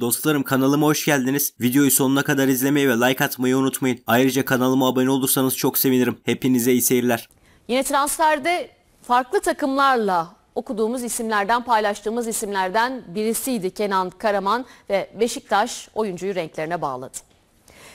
Dostlarım kanalıma hoş geldiniz. Videoyu sonuna kadar izlemeyi ve like atmayı unutmayın. Ayrıca kanalıma abone olursanız çok sevinirim. Hepinize iyi seyirler. Yine transferde farklı takımlarla okuduğumuz isimlerden, paylaştığımız isimlerden birisiydi Kenan Karaman ve Beşiktaş oyuncuyu renklerine bağladı.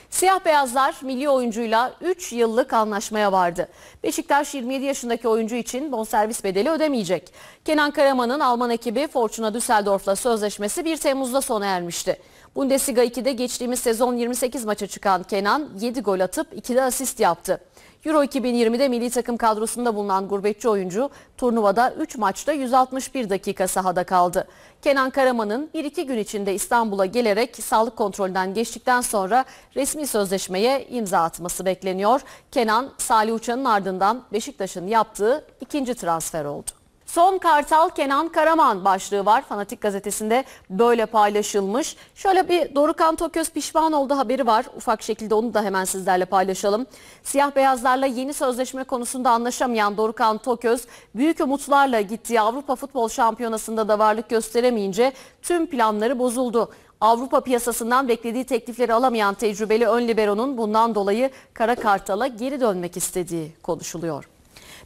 Siyah beyazlar milli oyuncuyla 3 yıllık anlaşmaya vardı. Beşiktaş 27 yaşındaki oyuncu için bonservis bedeli ödemeyecek. Kenan Karaman'ın Alman ekibi Fortuna Düsseldorf'la sözleşmesi 1 Temmuz'da sona ermişti. Bundesliga 2'de geçtiğimiz sezon 28 maça çıkan Kenan 7 gol atıp 2 de asist yaptı. Euro 2020'de milli takım kadrosunda bulunan gurbetçi oyuncu turnuvada 3 maçta 161 dakika sahada kaldı. Kenan Karaman'ın 1-2 gün içinde İstanbul'a gelerek sağlık kontrolünden geçtikten sonra resmi sözleşmeye imza atması bekleniyor. Kenan Salih Uçan'ın ardından Beşiktaş'ın yaptığı ikinci transfer oldu. Son Kartal Kenan Karaman başlığı var. Fanatik gazetesinde böyle paylaşılmış. Şöyle bir Dorukan Toköz pişman oldu haberi var. Ufak şekilde onu da hemen sizlerle paylaşalım. Siyah beyazlarla yeni sözleşme konusunda anlaşamayan Dorukan Toköz büyük umutlarla gittiği Avrupa Futbol Şampiyonası'nda da varlık gösteremeyince tüm planları bozuldu. Avrupa piyasasından beklediği teklifleri alamayan tecrübeli ön libero'nun bundan dolayı Kara Kartal'a geri dönmek istediği konuşuluyor.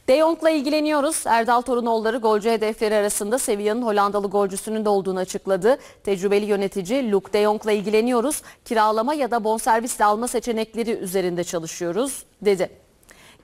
De Jong'la ilgileniyoruz. Erdal Torunoğulları golcü hedefleri arasında Sevilla'nın Hollandalı golcüsünün de olduğunu açıkladı. Tecrübeli yönetici Luke De Jong'la ilgileniyoruz. Kiralama ya da bonservisle alma seçenekleri üzerinde çalışıyoruz dedi.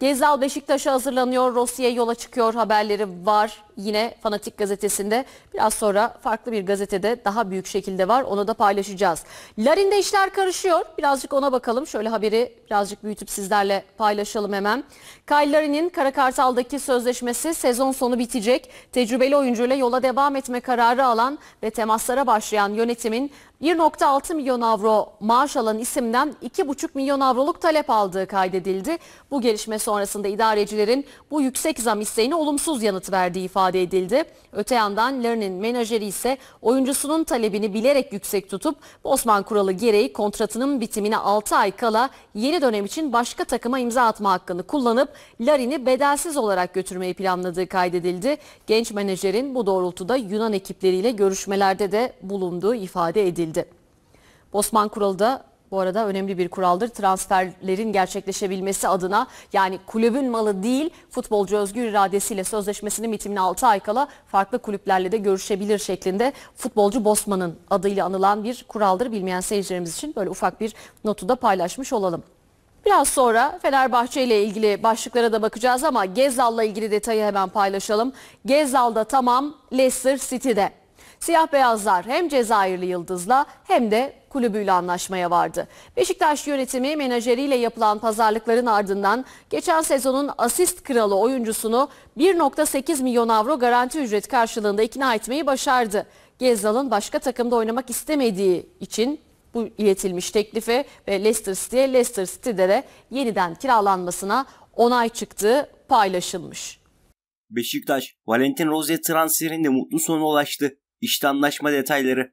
Gezal Beşiktaş'a hazırlanıyor. Rusya'ya yola çıkıyor haberleri var. Yine Fanatik gazetesinde biraz sonra farklı bir gazetede daha büyük şekilde var. Onu da paylaşacağız. Larin'de işler karışıyor. Birazcık ona bakalım. Şöyle haberi birazcık büyütüp sizlerle paylaşalım hemen. Kyle Larin'in Karakartal'daki sözleşmesi sezon sonu bitecek. Tecrübeli oyuncuyla yola devam etme kararı alan ve temaslara başlayan yönetimin 1.6 milyon avro maaş alan isimden 2.5 milyon avroluk talep aldığı kaydedildi. Bu gelişme sonrasında idarecilerin bu yüksek zam isteğine olumsuz yanıt verdiği ifade edildi. Öte yandan Lerner'in menajeri ise oyuncusunun talebini bilerek yüksek tutup Bosman kuralı gereği kontratının bitimine 6 ay kala yeni dönem için başka takıma imza atma hakkını kullanıp Larin'i bedelsiz olarak götürmeyi planladığı kaydedildi. Genç menajerin bu doğrultuda Yunan ekipleriyle görüşmelerde de bulunduğu ifade edildi edildi. Bosman kuralı bu arada önemli bir kuraldır. Transferlerin gerçekleşebilmesi adına yani kulübün malı değil futbolcu özgür iradesiyle sözleşmesinin bitimine 6 ay kala farklı kulüplerle de görüşebilir şeklinde futbolcu Bosman'ın adıyla anılan bir kuraldır. Bilmeyen seyircilerimiz için böyle ufak bir notu da paylaşmış olalım. Biraz sonra Fenerbahçe ile ilgili başlıklara da bakacağız ama Gezal'la ilgili detayı hemen paylaşalım. Gezal'da tamam, Leicester City'de. Siyah beyazlar hem Cezayirli Yıldız'la hem de kulübüyle anlaşmaya vardı. Beşiktaş yönetimi menajeriyle yapılan pazarlıkların ardından geçen sezonun asist kralı oyuncusunu 1.8 milyon avro garanti ücret karşılığında ikna etmeyi başardı. Gezzal'ın başka takımda oynamak istemediği için bu iletilmiş teklifi ve Leicester City'ye Leicester City'de de yeniden kiralanmasına onay çıktığı paylaşılmış. Beşiktaş, Valentin Rose transferinde mutlu sona ulaştı. İşte anlaşma detayları.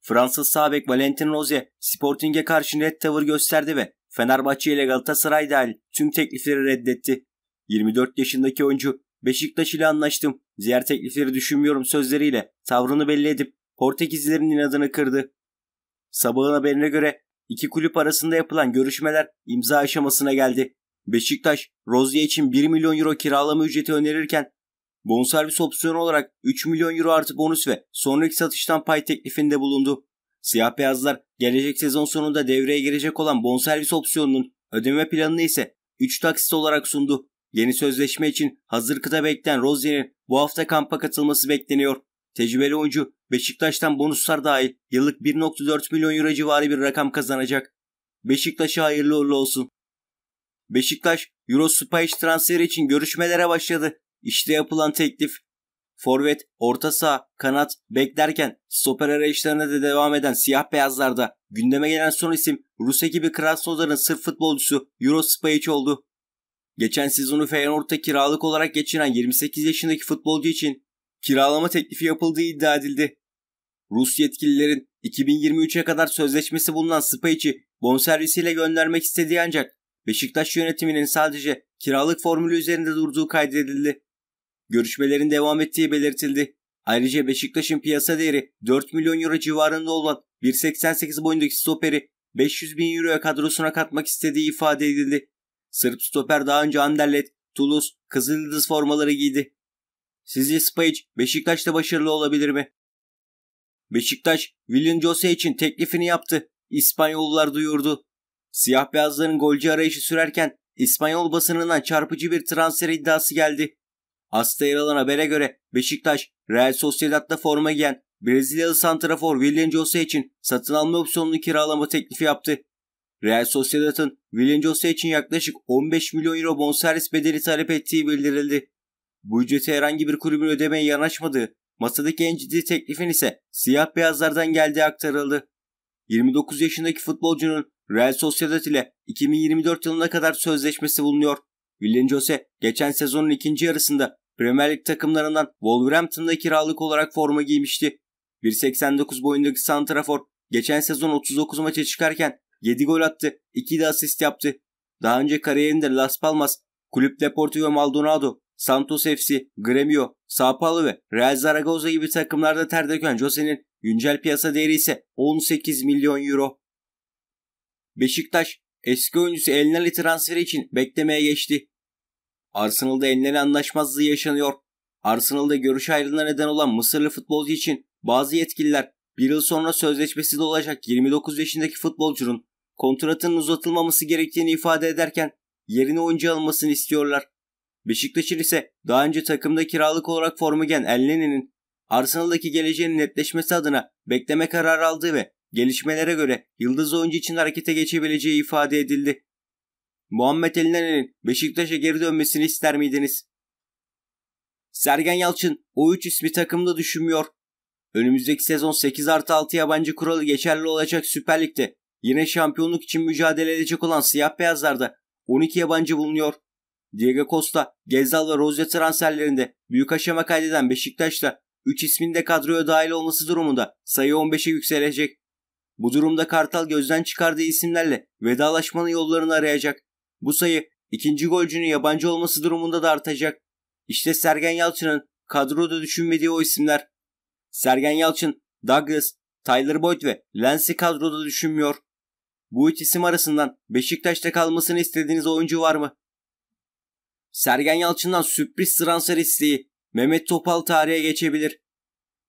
Fransız Sabek Valentin Rozier Sporting'e karşı net tavır gösterdi ve Fenerbahçe ile Galatasaray dahil tüm teklifleri reddetti. 24 yaşındaki oyuncu Beşiktaş ile anlaştım, diğer teklifleri düşünmüyorum sözleriyle tavrını belli edip Portekizlilerin inadını kırdı. Sabahın haberine göre iki kulüp arasında yapılan görüşmeler imza aşamasına geldi. Beşiktaş, Rozier için 1 milyon euro kiralama ücreti önerirken Bonservis opsiyonu olarak 3 milyon euro artı bonus ve sonraki satıştan pay teklifinde bulundu. Siyah beyazlar gelecek sezon sonunda devreye girecek olan bonservis opsiyonunun ödeme planını ise 3 taksit olarak sundu. Yeni sözleşme için hazır kıta bekleyen Rozier'in bu hafta kampa katılması bekleniyor. Tecrübeli oyuncu Beşiktaş'tan bonuslar dahil yıllık 1.4 milyon euro civarı bir rakam kazanacak. Beşiktaş'a hayırlı uğurlu olsun. Beşiktaş Euro Eurospice transferi için görüşmelere başladı. İşte yapılan teklif. Forvet, orta saha, kanat, bek derken stoper arayışlarına da devam eden siyah beyazlarda gündeme gelen son isim Ruse gibi Krasnodar'ın sırf futbolcusu Euro Spayic oldu. Geçen sezonu Feyenoord'da kiralık olarak geçiren 28 yaşındaki futbolcu için kiralama teklifi yapıldığı iddia edildi. Rus yetkililerin 2023'e kadar sözleşmesi bulunan Spayic'i bonservisiyle göndermek istediği ancak Beşiktaş yönetiminin sadece kiralık formülü üzerinde durduğu kaydedildi. Görüşmelerin devam ettiği belirtildi. Ayrıca Beşiktaş'ın piyasa değeri 4 milyon euro civarında olan 1.88 boyundaki stoperi 500 bin euroya kadrosuna katmak istediği ifade edildi. Sırp stoper daha önce Anderlet, Toulouse, Kızıldız formaları giydi. Sizce Spahic Beşiktaş'ta başarılı olabilir mi? Beşiktaş, Willian Jose için teklifini yaptı. İspanyollar duyurdu. Siyah beyazların golcü arayışı sürerken İspanyol basınından çarpıcı bir transfer iddiası geldi. Hasta yer alan habere göre Beşiktaş, Real Sociedad'da forma giyen Brezilyalı santrafor William Jose için satın alma opsiyonunu kiralama teklifi yaptı. Real Sociedad'ın William Jose için yaklaşık 15 milyon euro bonservis bedeli talep ettiği bildirildi. Bu ücreti herhangi bir kulübün ödemeye yanaşmadığı, masadaki en ciddi teklifin ise siyah beyazlardan geldiği aktarıldı. 29 yaşındaki futbolcunun Real Sociedad ile 2024 yılına kadar sözleşmesi bulunuyor. Willian Jose geçen sezonun ikinci yarısında Premier Lig takımlarından Wolverhampton'da kiralık olarak forma giymişti. 1.89 boyundaki Santrafor geçen sezon 39 maça çıkarken 7 gol attı, 2 de asist yaptı. Daha önce kariyerinde Las Palmas, Kulüp Deportivo Maldonado, Santos FC, Gremio, Sao Paulo ve Real Zaragoza gibi takımlarda ter döken Jose'nin güncel piyasa değeri ise 18 milyon euro. Beşiktaş eski oyuncusu El Nali transferi için beklemeye geçti. Arsenal'da El Nali anlaşmazlığı yaşanıyor. Arsenal'da görüş ayrılığına neden olan Mısırlı futbolcu için bazı yetkililer bir yıl sonra sözleşmesi dolacak 29 yaşındaki futbolcunun kontratının uzatılmaması gerektiğini ifade ederken yerine oyuncu alınmasını istiyorlar. Beşiktaş'ın ise daha önce takımda kiralık olarak formu gen Elneni'nin Arsenal'daki geleceğinin netleşmesi adına bekleme kararı aldığı ve Gelişmelere göre yıldız oyuncu için harekete geçebileceği ifade edildi. Muhammed El Beşiktaş'a geri dönmesini ister miydiniz? Sergen Yalçın o üç ismi takımda düşünmüyor. Önümüzdeki sezon 8 artı 6 yabancı kuralı geçerli olacak Süper Lig'de yine şampiyonluk için mücadele edecek olan siyah beyazlarda 12 yabancı bulunuyor. Diego Costa, Gezzal ve Rozya transferlerinde büyük aşama kaydeden Beşiktaş'ta 3 ismin de kadroya dahil olması durumunda sayı 15'e yükselecek. Bu durumda Kartal gözden çıkardığı isimlerle vedalaşmanın yollarını arayacak. Bu sayı ikinci golcünün yabancı olması durumunda da artacak. İşte Sergen Yalçın'ın kadroda düşünmediği o isimler. Sergen Yalçın, Douglas, Tyler Boyd ve Lens'i kadroda düşünmüyor. Bu üç isim arasından Beşiktaş'ta kalmasını istediğiniz oyuncu var mı? Sergen Yalçın'dan sürpriz transfer isteği Mehmet Topal tarihe geçebilir.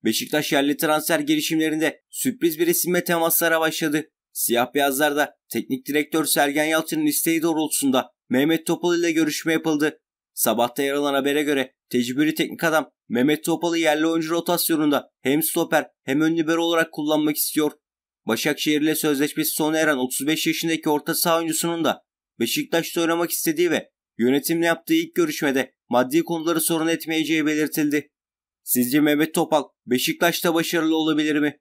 Beşiktaş yerli transfer girişimlerinde sürpriz bir isimle temaslara başladı. Siyah beyazlar da teknik direktör Sergen Yalçın'ın isteği doğrultusunda Mehmet Topal ile görüşme yapıldı. Sabahta yer alan habere göre tecrübeli teknik adam Mehmet Topal'ı yerli oyuncu rotasyonunda hem stoper hem ön libero olarak kullanmak istiyor. Başakşehir ile sözleşmesi sona eren 35 yaşındaki orta saha oyuncusunun da Beşiktaş'ta oynamak istediği ve yönetimle yaptığı ilk görüşmede maddi konuları sorun etmeyeceği belirtildi. Sizce Mehmet Topal Beşiktaş'ta başarılı olabilir mi?